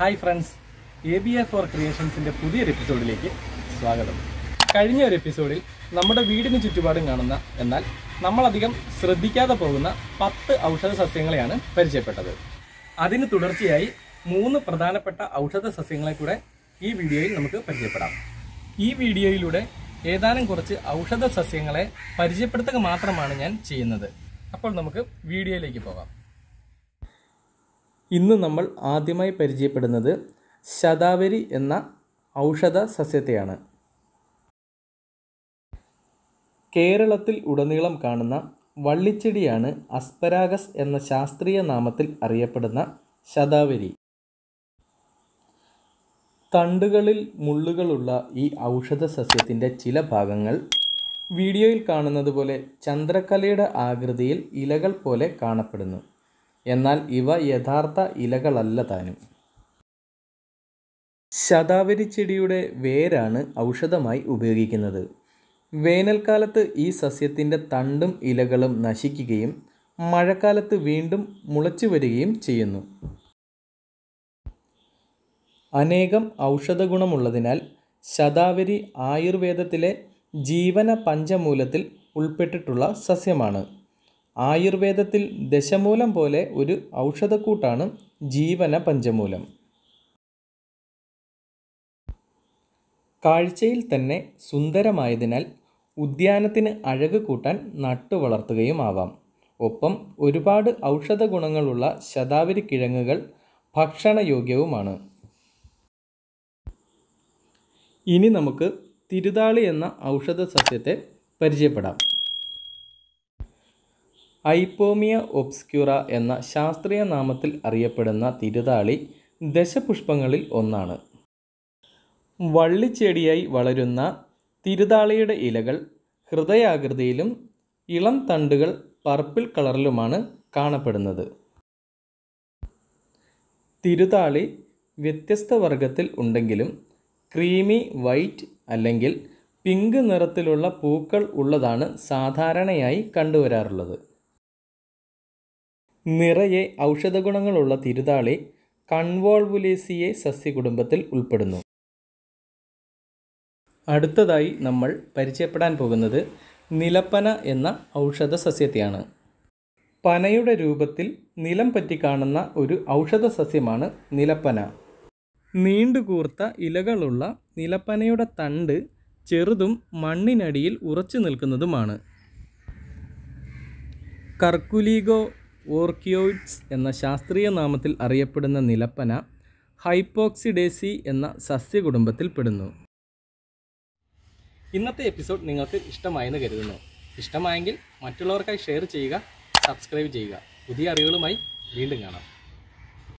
hi friends A B A four ക്രിയേഷൻസിൻ്റെ പുതിയൊരു എപ്പിസോഡിലേക്ക് സ്വാഗതം കഴിഞ്ഞ ഒരു എപ്പിസോഡിൽ നമ്മുടെ വീടിന് ചുറ്റുപാടും കാണുന്ന എന്നാൽ നമ്മളധികം ശ്രദ്ധിക്കാതെ പോകുന്ന പത്ത് ഔഷധ സസ്യങ്ങളെയാണ് പരിചയപ്പെട്ടത് അതിന് തുടർച്ചയായി മൂന്ന് പ്രധാനപ്പെട്ട ഔഷധ സസ്യങ്ങളെ കൂടെ ഈ വീഡിയോയിൽ നമുക്ക് പരിചയപ്പെടാം ഈ വീഡിയോയിലൂടെ ഏതാനും കുറച്ച് ഔഷധ സസ്യങ്ങളെ പരിചയപ്പെടുത്തുക മാത്രമാണ് ഞാൻ ചെയ്യുന്നത് അപ്പോൾ നമുക്ക് വീഡിയോയിലേക്ക് പോകാം ഇന്ന് നമ്മൾ ആദ്യമായി പരിചയപ്പെടുന്നത് ശതാവരി എന്ന ഔഷധ സസ്യത്തെയാണ് കേരളത്തിൽ ഉടനീളം കാണുന്ന വള്ളിച്ചെടിയാണ് അസ്പരാഗസ് എന്ന ശാസ്ത്രീയ നാമത്തിൽ അറിയപ്പെടുന്ന ശതാവരി തണ്ടുകളിൽ മുള്ളുകളുള്ള ഈ ഔഷധ സസ്യത്തിൻ്റെ ചില ഭാഗങ്ങൾ വീഡിയോയിൽ കാണുന്നത് പോലെ ചന്ദ്രക്കലയുടെ ആകൃതിയിൽ ഇലകൾ പോലെ കാണപ്പെടുന്നു എന്നാൽ ഇവ യഥാർത്ഥ ഇലകളല്ല താനും ശതാവരി ചെടിയുടെ വേരാണ് ഔഷധമായി ഉപയോഗിക്കുന്നത് വേനൽക്കാലത്ത് ഈ സസ്യത്തിൻ്റെ തണ്ടും ഇലകളും നശിക്കുകയും മഴക്കാലത്ത് വീണ്ടും മുളച്ചു വരികയും ചെയ്യുന്നു അനേകം ഔഷധ ഗുണമുള്ളതിനാൽ ശതാവരി ആയുർവേദത്തിലെ ജീവന പഞ്ചമൂലത്തിൽ ഉൾപ്പെട്ടിട്ടുള്ള സസ്യമാണ് ആയുർവേദത്തിൽ ദശമൂലം പോലെ ഒരു ഔഷധക്കൂട്ടാണ് ജീവന പഞ്ചമൂലം കാഴ്ചയിൽ തന്നെ സുന്ദരമായതിനാൽ ഉദ്യാനത്തിന് അഴക് കൂട്ടാൻ നട്ടുവളർത്തുകയും ആവാം ഒപ്പം ഒരുപാട് ഔഷധ ഗുണങ്ങളുള്ള ശതാവരി കിഴങ്ങുകൾ ഭക്ഷണയോഗ്യവുമാണ് ഇനി നമുക്ക് തിരുതാളി എന്ന ഔഷധ സസ്യത്തെ പരിചയപ്പെടാം ഐപ്പോമിയ ഒബ്സ്ക്യൂറ എന്ന ശാസ്ത്രീയ നാമത്തിൽ അറിയപ്പെടുന്ന തിരുതാളി ദശപുഷ്പങ്ങളിൽ ഒന്നാണ് വള്ളിച്ചെടിയായി വളരുന്ന തിരുതാളിയുടെ ഇലകൾ ഹൃദയാകൃതിയിലും ഇളം തണ്ടുകൾ പർപ്പിൾ കളറിലുമാണ് കാണപ്പെടുന്നത് തിരുതാളി വ്യത്യസ്ത വർഗത്തിൽ ഉണ്ടെങ്കിലും ക്രീമി വൈറ്റ് അല്ലെങ്കിൽ പിങ്ക് നിറത്തിലുള്ള പൂക്കൾ ഉള്ളതാണ് സാധാരണയായി കണ്ടുവരാറുള്ളത് നിറയെ ഔഷധഗുണങ്ങളുള്ള തിരുതാളി കൺവോൾവുലേസിയെ സസ്യകുടുംബത്തിൽ ഉൾപ്പെടുന്നു അടുത്തതായി നമ്മൾ പരിചയപ്പെടാൻ പോകുന്നത് നിലപ്പന എന്ന ഔഷധ സസ്യത്തെയാണ് പനയുടെ രൂപത്തിൽ നിലം പറ്റി കാണുന്ന ഒരു ഔഷധ സസ്യമാണ് നിലപ്പന നീണ്ടുകൂർത്ത ഇലകളുള്ള നിലപ്പനയുടെ തണ്ട് ചെറുതും മണ്ണിനടിയിൽ ഉറച്ചു നിൽക്കുന്നതുമാണ് കർക്കുലീഗോ ഓർക്കിയോയിഡ്സ് എന്ന ശാസ്ത്രീയ നാമത്തിൽ അറിയപ്പെടുന്ന നിലപ്പന ഹൈപ്പോക്സിഡേസി എന്ന സസ്യകുടുംബത്തിൽ പെടുന്നു ഇന്നത്തെ എപ്പിസോഡ് നിങ്ങൾക്ക് ഇഷ്ടമായെന്ന് കരുതുന്നു ഇഷ്ടമായെങ്കിൽ മറ്റുള്ളവർക്കായി ഷെയർ ചെയ്യുക സബ്സ്ക്രൈബ് ചെയ്യുക പുതിയ അറിവുകളുമായി വീണ്ടും കാണാം